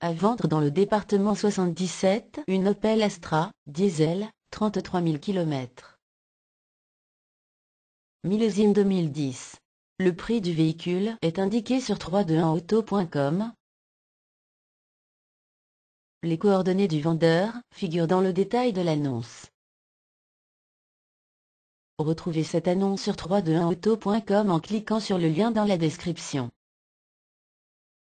À vendre dans le département 77, une Opel Astra, diesel, 33 000 km. Millésime 2010. Le prix du véhicule est indiqué sur 321auto.com. Les coordonnées du vendeur figurent dans le détail de l'annonce. Retrouvez cette annonce sur 321auto.com en cliquant sur le lien dans la description.